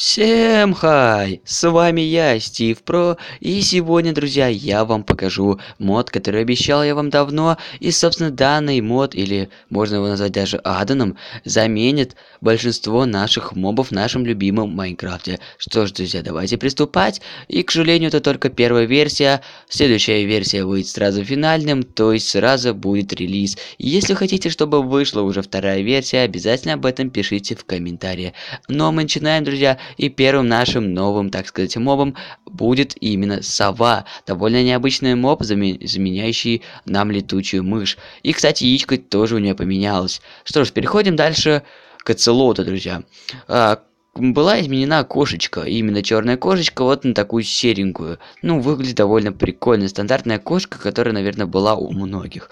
Всем хай! С вами я, Стив Про, и сегодня, друзья, я вам покажу мод, который обещал я вам давно, и, собственно, данный мод, или можно его назвать даже Аданом, заменит большинство наших мобов в нашем любимом Майнкрафте. Что ж, друзья, давайте приступать, и, к сожалению, это только первая версия, следующая версия выйдет сразу финальным, то есть сразу будет релиз. Если хотите, чтобы вышла уже вторая версия, обязательно об этом пишите в комментарии. Ну а мы начинаем, друзья, и первым нашим новым, так сказать, мобом будет именно сова. Довольно необычный моб, заменяющий нам летучую мышь. И, кстати, яичко тоже у нее поменялось. Что ж, переходим дальше к оцелоту, друзья. А, была изменена кошечка, именно черная кошечка, вот на такую серенькую. Ну, выглядит довольно прикольно. Стандартная кошка, которая, наверное, была у многих.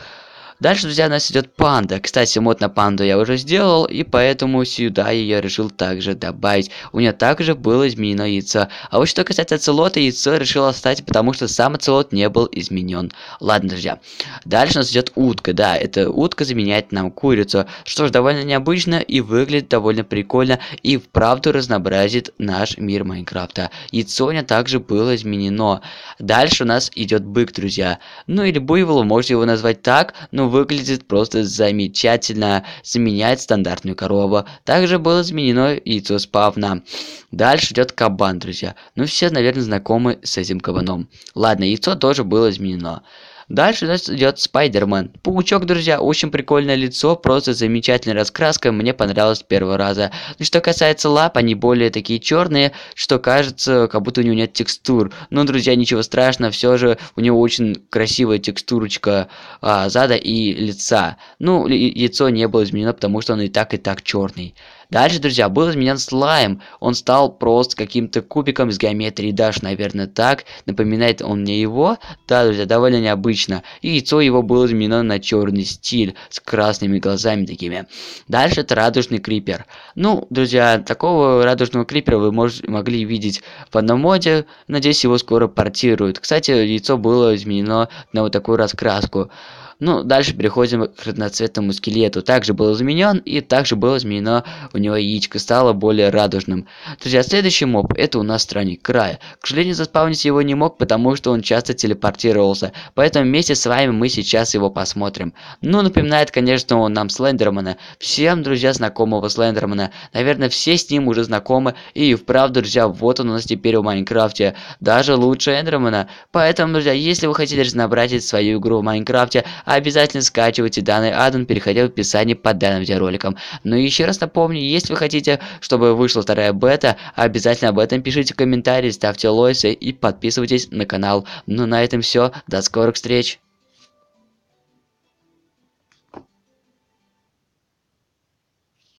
Дальше, друзья, у нас идет панда. Кстати, мод на панду я уже сделал, и поэтому сюда я решил также добавить. У нее также было изменено яйцо. А вот что касается оцелота, яйцо решил оставить, потому что сам оцелот не был изменен. Ладно, друзья. Дальше у нас идет утка. Да, эта утка заменяет нам курицу. Что ж, довольно необычно и выглядит довольно прикольно, и вправду разнообразит наш мир Майнкрафта. Яйцо у нее также было изменено. Дальше у нас идет бык, друзья. Ну или буйвол, можете его назвать так, но ну, выглядит просто замечательно, заменяет стандартную корову. Также было изменено яйцо спавна. Дальше идет кабан, друзья. Ну все, наверное, знакомы с этим кабаном. Ладно, яйцо тоже было изменено. Дальше у нас идет Спайдермен. Паучок, друзья, очень прикольное лицо, просто замечательная раскраска, мне понравилось с первого раза. Ну, что касается лап, они более такие черные, что кажется, как будто у него нет текстур. Но, друзья, ничего страшного, все же у него очень красивая текстурочка а, зада и лица. Ну, лицо не было изменено, потому что он и так, и так черный. Дальше, друзья, был изменен слайм. Он стал просто каким-то кубиком из геометрии, Dash, наверное, так. Напоминает он мне его. Да, друзья, довольно необычно. И яйцо его было изменено на черный стиль с красными глазами такими. Дальше это радужный крипер. Ну, друзья, такого радужного крипера вы мож- могли видеть в одном моде. Надеюсь, его скоро портируют. Кстати, яйцо было изменено на вот такую раскраску. Ну, дальше переходим к разноцветному скелету. Также был изменен, и также было изменено у у него яичко стало более радужным. Друзья, следующий моб – это у нас странник края. К сожалению, заспавнить его не мог, потому что он часто телепортировался, поэтому вместе с вами мы сейчас его посмотрим. Ну, напоминает, конечно, он нам Слендермана. Всем, друзья, знакомого Слендермана. Наверное, все с ним уже знакомы, и вправду, друзья, вот он у нас теперь в Майнкрафте. Даже лучше Эндермана. Поэтому, друзья, если вы хотите разнообразить свою игру в Майнкрафте, обязательно скачивайте данный аддон, переходя в описание под данным видеороликом. Ну и еще раз напомню, если вы хотите, чтобы вышла вторая бета, обязательно об этом пишите комментарии, ставьте лойсы и подписывайтесь на канал. Ну на этом все, до скорых встреч!